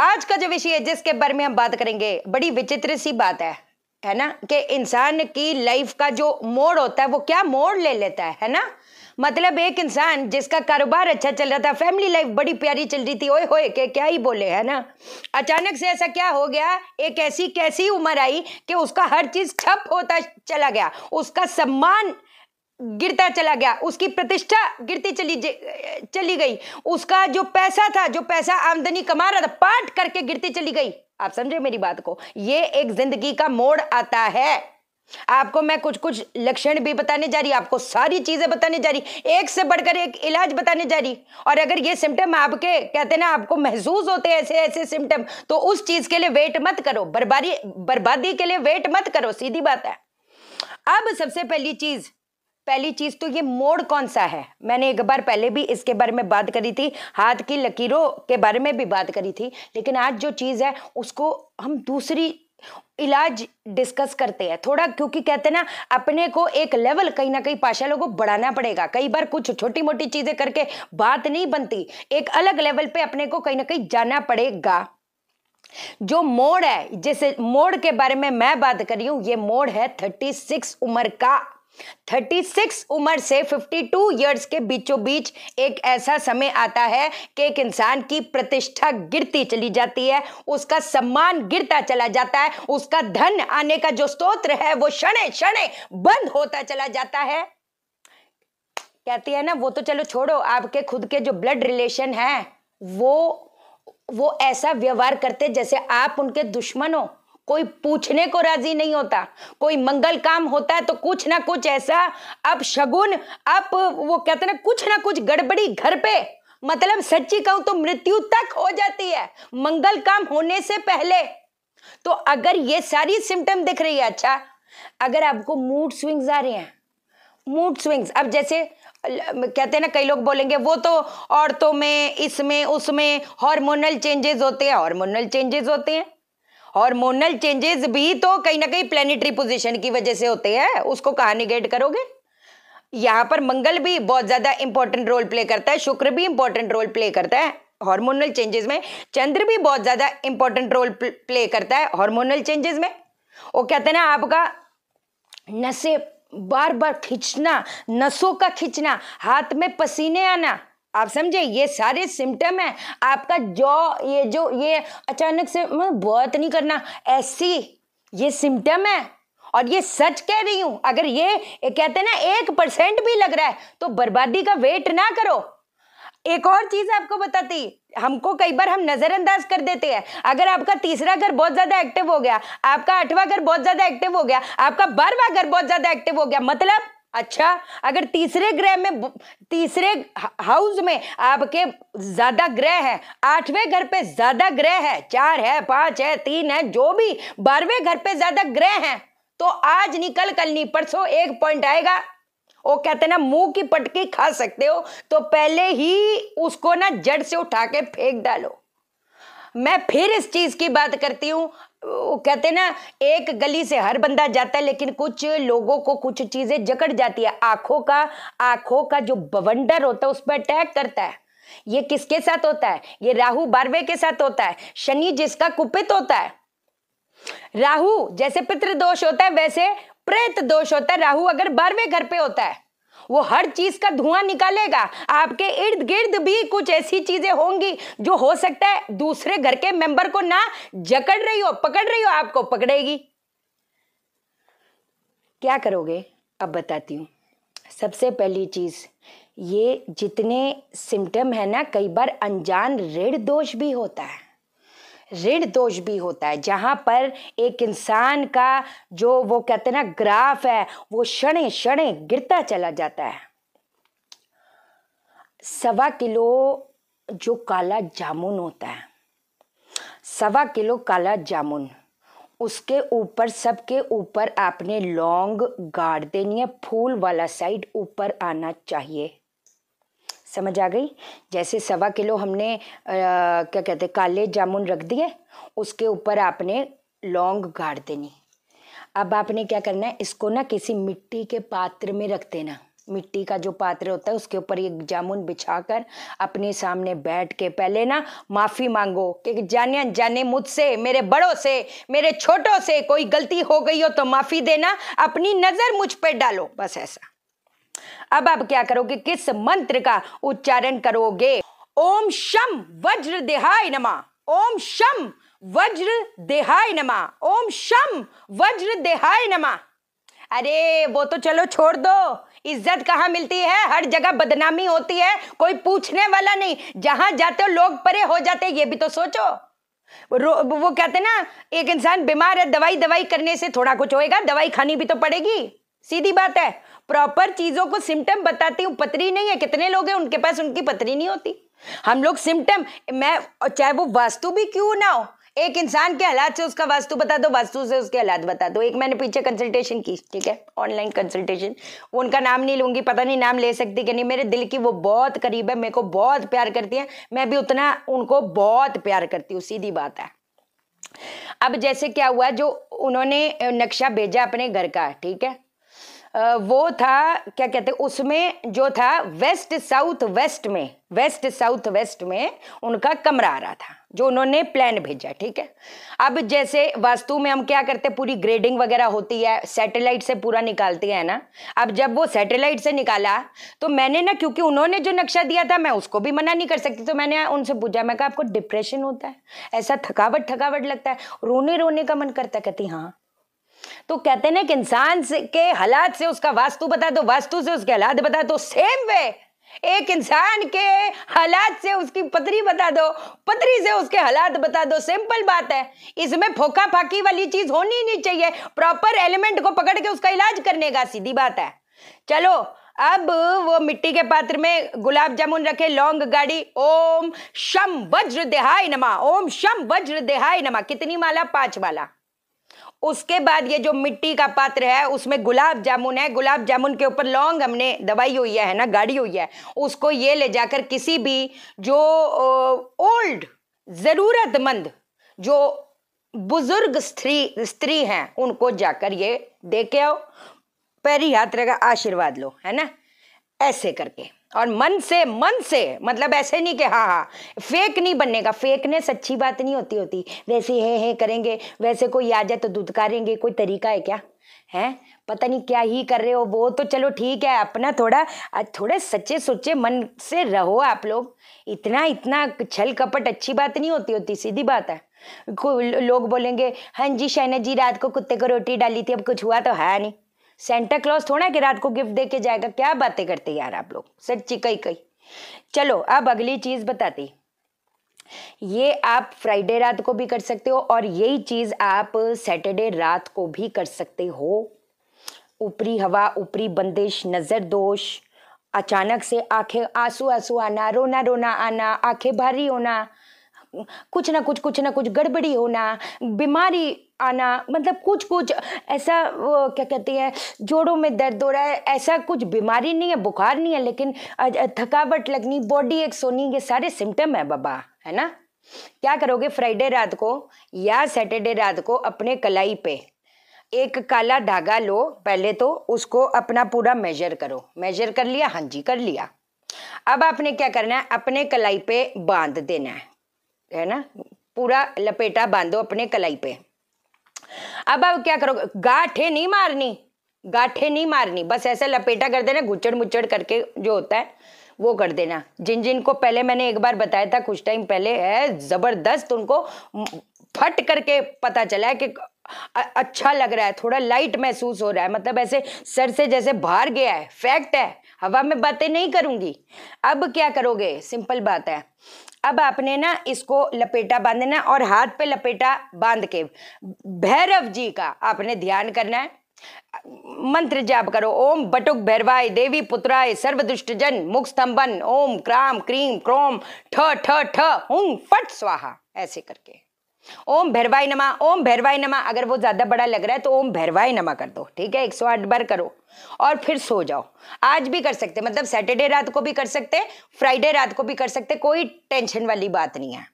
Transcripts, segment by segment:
आज का जो विषय है जिसके बारे में हम बात करेंगे बड़ी विचित्र सी बात है है ना कि इंसान की लाइफ का जो मोड़ होता है वो क्या मोड़ ले लेता है है ना मतलब एक इंसान जिसका कारोबार अच्छा चल रहा था फैमिली लाइफ बड़ी प्यारी चल रही थी ओए होए के क्या ही बोले है ना अचानक से ऐसा क्या हो गया एक ऐसी कैसी उम्र आई कि उसका हर चीज़ ठप होता चला गया उसका सम्मान गिरता चला गया उसकी प्रतिष्ठा गिरती चली चली गई उसका जो पैसा था जो पैसा आमदनी कमा रहा था पाट करके गिरती चली गई आप समझे मेरी बात को ये एक जिंदगी का मोड़ आता है आपको मैं कुछ कुछ लक्षण भी बताने जा रही आपको सारी चीजें बताने जा रही एक से बढ़कर एक इलाज बताने जा रही और अगर ये सिम्टम आपके कहते हैं ना आपको महसूस होते हैं ऐसे ऐसे सिम्टम तो उस चीज के लिए वेट मत करो बर्बादी बर्बादी के लिए वेट मत करो सीधी बात है अब सबसे पहली चीज़ पहली चीज तो ये मोड़ कौन सा है मैंने एक बार पहले भी इसके बारे में बात करी थी हाथ की लकीरों के बारे में भी बात करी थी लेकिन आज जो चीज़ है उसको हम दूसरी इलाज डिस्कस करते हैं थोड़ा क्योंकि कहते हैं ना अपने को एक लेवल कहीं ना कहीं पाशा लोगों को बढ़ाना पड़ेगा कई बार कुछ छोटी मोटी चीज़ें करके बात नहीं बनती एक अलग लेवल पे अपने को कहीं ना कहीं जाना पड़ेगा जो मोड़ है जैसे मोड़ के बारे में मैं बात कर रही हूं ये मोड़ है थर्टी सिक्स उम्र का 36 उम्र से 52 इयर्स के बीचों बीच एक ऐसा समय आता है कि एक इंसान की प्रतिष्ठा गिरती चली जाती है उसका सम्मान गिरता चला जाता है उसका धन आने का जो स्त्रोत्र है वो क्षणे क्षणे बंद होता चला जाता है कहती है ना वो तो चलो छोड़ो आपके खुद के जो ब्लड रिलेशन है वो वो ऐसा व्यवहार करते जैसे आप उनके दुश्मन हो कोई पूछने को राजी नहीं होता कोई मंगल काम होता है तो कुछ ना कुछ ऐसा अब शगुन अब वो कहते ना कुछ ना कुछ गड़बड़ी घर पे मतलब सच्ची कहूं तो मृत्यु तक हो जाती है मंगल काम होने से पहले तो अगर ये सारी सिम्टम दिख रही है अच्छा अगर आपको मूड स्विंग्स आ रहे हैं मूड स्विंग्स अब जैसे कहते हैं ना कई लोग बोलेंगे वो तो औरतों में इसमें उसमें हार्मोनल चेंजेस होते हैं हार्मोनल चेंजेस होते हैं हॉर्मोनल चेंजेस भी तो कहीं ना कहीं प्लेनेटरी पोजीशन की वजह से होते हैं उसको कहा निगेट करोगे यहां पर मंगल भी बहुत ज़्यादा इंपॉर्टेंट रोल प्ले करता है शुक्र भी इंपॉर्टेंट रोल प्ले करता है हार्मोनल चेंजेस में चंद्र भी बहुत ज़्यादा इंपॉर्टेंट रोल प्ले करता है हार्मोनल चेंजेस में वो कहते हैं ना आपका नसें बार बार खींचना नसों का खींचना हाथ में पसीने आना आप समझे ये सारे सिम्टम है आपका जो ये जो ये अचानक से मतलब बहुत नहीं करना ऐसी ये सिम्टम है और ये सच कह रही हूं अगर ये कहते हैं ना एक परसेंट भी लग रहा है तो बर्बादी का वेट ना करो एक और चीज आपको बताती हमको कई बार हम नजरअंदाज कर देते हैं अगर आपका तीसरा घर बहुत ज्यादा एक्टिव हो गया आपका आठवां घर बहुत ज्यादा एक्टिव हो गया आपका बारवा घर बहुत ज्यादा एक्टिव हो गया मतलब अच्छा अगर तीसरे ग्रह में तीसरे हाउस में आपके ज्यादा ग्रह है आठवें घर पे ज्यादा ग्रह है चार है पांच है तीन है जो भी बारहवें घर पे ज्यादा ग्रह है तो आज निकल कल नहीं परसों एक पॉइंट आएगा वो कहते ना मुंह की पटकी खा सकते हो तो पहले ही उसको ना जड़ से उठा के फेंक डालो मैं फिर इस चीज की बात करती हूं वो कहते हैं ना एक गली से हर बंदा जाता है लेकिन कुछ लोगों को कुछ चीज़ें जकड़ जाती है आंखों का आंखों का जो बवंडर होता है उस पर अटैक करता है ये किसके साथ होता है ये राहु बारहवें के साथ होता है शनि जिसका कुपित होता है राहु जैसे पितृदोष होता है वैसे प्रेत दोष होता है राहु अगर बारहवें घर पे होता है वो हर चीज़ का धुआं निकालेगा आपके इर्द गिर्द भी कुछ ऐसी चीज़ें होंगी जो हो सकता है दूसरे घर के मेंबर को ना जकड़ रही हो पकड़ रही हो आपको पकड़ेगी क्या करोगे अब बताती हूँ सबसे पहली चीज़ ये जितने सिम्टम है ना कई बार अनजान ऋण दोष भी होता है ऋण दोष भी होता है जहाँ पर एक इंसान का जो वो कहते हैं ना ग्राफ है वो क्षण क्षण गिरता चला जाता है सवा किलो जो काला जामुन होता है सवा किलो काला जामुन उसके ऊपर सबके ऊपर आपने लौंग गाड़ देनी है फूल वाला साइड ऊपर आना चाहिए समझ आ गई जैसे सवा किलो हमने आ, क्या कहते हैं काले जामुन रख दिए उसके ऊपर आपने लौंग गाड़ देनी अब आपने क्या करना है इसको ना किसी मिट्टी के पात्र में रख देना मिट्टी का जो पात्र होता है उसके ऊपर ये जामुन बिछाकर अपने सामने बैठ के पहले ना माफ़ी मांगो कि जाने जाने मुझसे मेरे बड़ों से मेरे छोटों से कोई गलती हो गई हो तो माफ़ी देना अपनी नज़र मुझ पर डालो बस ऐसा अब आप क्या करोगे किस मंत्र का उच्चारण करोगे ओम शम वज्र देहाय नमा ओम शम वज्र देहाय नमा ओम शम वज्र देहाय नमा अरे वो तो चलो छोड़ दो इज्जत कहाँ मिलती है हर जगह बदनामी होती है कोई पूछने वाला नहीं जहां जाते हो लोग परे हो जाते ये भी तो सोचो वो कहते ना एक इंसान बीमार है दवाई दवाई करने से थोड़ा कुछ होएगा दवाई खानी भी तो पड़ेगी सीधी बात है प्रॉपर चीज़ों को सिम्टम बताती हूँ पतरी नहीं है कितने लोग हैं उनके पास उनकी पतरी नहीं होती हम लोग सिम्टम मैं चाहे वो वास्तु भी क्यों ना हो एक इंसान के हालात से उसका वास्तु बता दो वास्तु से उसके हालात बता दो एक मैंने पीछे कंसल्टेशन की ठीक है ऑनलाइन कंसल्टेशन उनका नाम नहीं लूंगी पता नहीं नाम ले सकती कि नहीं मेरे दिल की वो बहुत करीब है मेरे को बहुत प्यार करती है मैं भी उतना उनको बहुत प्यार करती हूँ सीधी बात है अब जैसे क्या हुआ जो उन्होंने नक्शा भेजा अपने घर का ठीक है वो था क्या कहते उसमें जो था वेस्ट साउथ वेस्ट में वेस्ट साउथ वेस्ट में उनका कमरा आ रहा था जो उन्होंने प्लान भेजा ठीक है अब जैसे वास्तु में हम क्या करते पूरी ग्रेडिंग वगैरह होती है सैटेलाइट से पूरा निकालती है ना अब जब वो सैटेलाइट से निकाला तो मैंने ना क्योंकि उन्होंने जो नक्शा दिया था मैं उसको भी मना नहीं कर सकती तो मैंने उनसे पूछा मैं कहा आपको डिप्रेशन होता है ऐसा थकावट थकावट लगता है रोने रोने का मन करता कहती हाँ तो कहते ना कि इंसान के हालात से उसका वास्तु बता दो वास्तु से उसके हालात बता दो सेम वे एक इंसान के हालात से उसकी पतरी बता दो पतरी से उसके हालात बता दो सिंपल बात है इसमें फोका फाकी वाली चीज होनी नहीं चाहिए प्रॉपर एलिमेंट को पकड़ के उसका इलाज करने का सीधी बात है चलो अब वो मिट्टी के पात्र में गुलाब जामुन रखे लौंग गाड़ी ओम शम वज्र देहाय नमा ओम शम वज्र देहाय नमा कितनी माला पांच माला उसके बाद ये जो मिट्टी का पात्र है उसमें गुलाब जामुन है गुलाब जामुन के ऊपर लौंग हमने दवाई हुई है ना गाड़ी हुई है उसको ये ले जाकर किसी भी जो ओल्ड ज़रूरतमंद जो बुजुर्ग स्त्री स्त्री हैं उनको जाकर ये दे के आओ पैरी हाथ रखा आशीर्वाद लो है ना ऐसे करके और मन से मन से मतलब ऐसे नहीं कि हाँ हाँ फेक नहीं बनने का ने सच्ची बात नहीं होती होती वैसे है है करेंगे वैसे कोई आ जाए तो करेंगे कोई तरीका है क्या है पता नहीं क्या ही कर रहे हो वो तो चलो ठीक है अपना थोड़ा थोड़े सच्चे सोचे मन से रहो आप लोग इतना इतना छल कपट अच्छी बात नहीं होती होती सीधी बात है लोग बोलेंगे हाँ जी शैना जी रात को कुत्ते को रोटी डाली थी अब कुछ हुआ तो है नहीं सेंटा क्लॉज थोड़ा कि रात को गिफ्ट दे के जाएगा क्या बातें करते यार आप लोग सच्ची कई कई चलो अब अगली चीज़ बताती ये आप फ्राइडे रात को भी कर सकते हो और यही चीज़ आप सैटरडे रात को भी कर सकते हो ऊपरी हवा ऊपरी बंदिश नज़र दोष अचानक से आंखें आंसू आंसू आना रोना रोना आना आंखें भारी होना कुछ ना कुछ कुछ ना कुछ गड़बड़ी होना बीमारी आना मतलब कुछ कुछ ऐसा वो क्या कहते हैं जोड़ों में दर्द हो रहा है ऐसा कुछ बीमारी नहीं है बुखार नहीं है लेकिन थकावट लगनी बॉडी एक सोनी ये सारे सिम्टम है बाबा है ना क्या करोगे फ्राइडे रात को या सैटरडे रात को अपने कलाई पे एक काला धागा लो पहले तो उसको अपना पूरा मेजर करो मेजर कर लिया हाँ जी कर लिया अब आपने क्या करना है अपने कलाई पे बांध देना है है ना पूरा लपेटा बांधो अपने कलाई पे अब अब क्या करोगे गाठे नहीं मारनी गाठे नहीं मारनी बस ऐसे लपेटा कर देना घुचड़ मुचड़ करके जो होता है वो कर देना जिन जिन को पहले मैंने एक बार बताया था कुछ टाइम पहले है ज़बरदस्त उनको फट करके पता चला है कि अच्छा लग रहा है थोड़ा लाइट महसूस हो रहा है मतलब ऐसे सर से जैसे बाहर गया है फैक्ट है हवा में बातें नहीं करूंगी अब क्या करोगे सिंपल बात है अब आपने ना इसको लपेटा बांधना और हाथ पे लपेटा बांध के भैरव जी का आपने ध्यान करना है मंत्र जाप करो ओम बटुक भैरवाय देवी पुत्राय सर्वदुष्ट जन मुख स्तंभन ओम क्राम क्रीम क्रोम ठ ठ ठ हुं फट स्वाहा ऐसे करके ओम भैरवाई नमा ओम भैरवाई नमा अगर वो ज़्यादा बड़ा लग रहा है तो ओम भैरवाई नमा कर दो ठीक है एक सौ आठ बार करो और फिर सो जाओ आज भी कर सकते मतलब सैटरडे रात को भी कर सकते फ्राइडे रात को भी कर सकते कोई टेंशन वाली बात नहीं है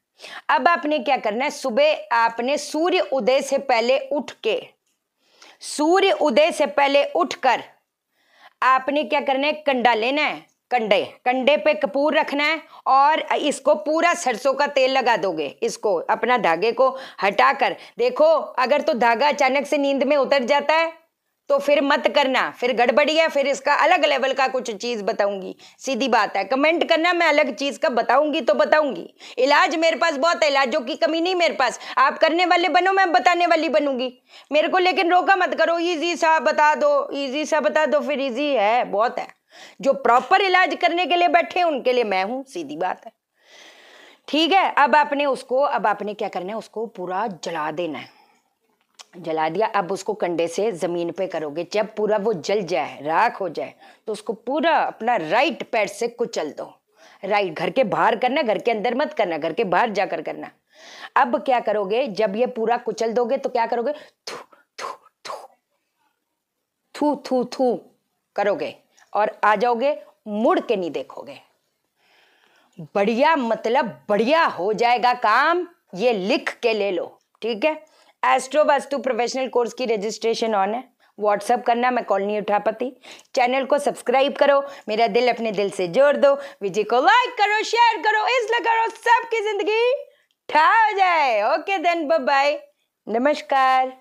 अब आपने क्या करना है सुबह आपने सूर्य उदय से पहले उठ के सूर्य उदय से पहले उठकर आपने क्या करना है कंडा लेना है कंडे कंडे पे कपूर रखना है और इसको पूरा सरसों का तेल लगा दोगे इसको अपना धागे को हटाकर देखो अगर तो धागा अचानक से नींद में उतर जाता है तो फिर मत करना फिर गड़बड़ी है फिर इसका अलग लेवल का कुछ चीज़ बताऊंगी सीधी बात है कमेंट करना मैं अलग चीज़ का बताऊंगी तो बताऊंगी इलाज मेरे पास बहुत है इलाजों की कमी नहीं मेरे पास आप करने वाले बनो मैं बताने वाली बनूंगी मेरे को लेकिन रोका मत करो ईजी सा बता दो ईजी सा बता दो फिर ईजी है बहुत है जो प्रॉपर इलाज करने के लिए बैठे उनके लिए मैं हूं सीधी बात है ठीक है अब आपने उसको अब आपने क्या करना है उसको पूरा जला देना है जला दिया अब उसको कंडे से ज़मीन पे करोगे जब पूरा वो जल जाए राख हो जाए तो उसको पूरा अपना राइट पैर से कुचल दो राइट घर के बाहर करना घर के अंदर मत करना घर के बाहर जाकर करना अब क्या करोगे जब ये पूरा कुचल दोगे तो क्या करोगे थू थू थू थू थू थू करोगे और आ जाओगे मुड़ के नहीं देखोगे बढ़िया मतलब बढ़िया हो जाएगा काम ये लिख के ले लो ठीक है एस्ट्रो वास्तु प्रोफेशनल कोर्स की रजिस्ट्रेशन ऑन है व्हाट्सअप करना मैं कॉल कॉलोनी उठापति चैनल को सब्सक्राइब करो मेरा दिल अपने दिल से जोड़ दो विजय को लाइक करो शेयर करो इसलिए करो सबकी जिंदगी ठा जाए ओके देन बाय नमस्कार